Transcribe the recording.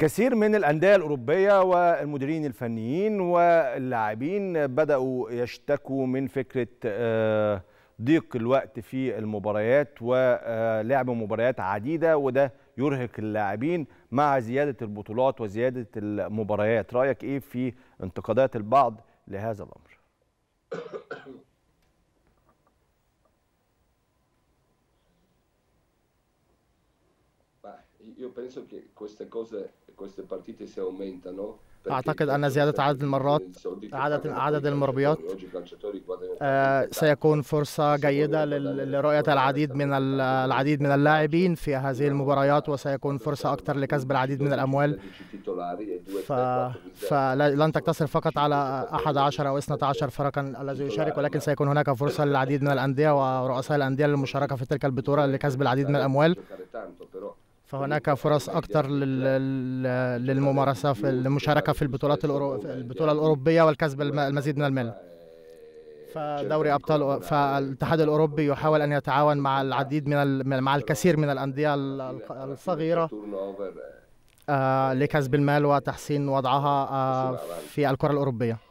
كثير من الأندية الأوروبية والمديرين الفنيين واللاعبين بدأوا يشتكوا من فكرة آه، ضيق الوقت في المباريات ولعب آه، مباريات عديدة وده يرهق اللاعبين مع زيادة البطولات وزيادة المباريات رأيك إيه في انتقادات البعض لهذا الأمر؟ طيب. io penso che queste cose, queste partite si aumentano اعتقد ان زياده عدد المرات عدد عدد المربيات سيكون فرصه جيده لرؤيه العديد من العديد من اللاعبين في هذه المباريات وسيكون فرصه اكثر لكسب العديد من الاموال فلن تقتصر فقط على 11 او 12 فرقا الذي يشارك ولكن سيكون هناك فرصه للعديد من الانديه ورؤساء الانديه للمشاركه في تلك البطوله لكسب العديد من الاموال فهناك فرص أكثر للممارسة في المشاركة في البطولات البطولة الأوروبية والكسب المزيد من المال فدوري ابطال فالاتحاد الاوروبي يحاول ان يتعاون مع العديد من مع الكثير من الانديه الصغيره آه، لكسب المال وتحسين وضعها آه، في الكره الاوروبيه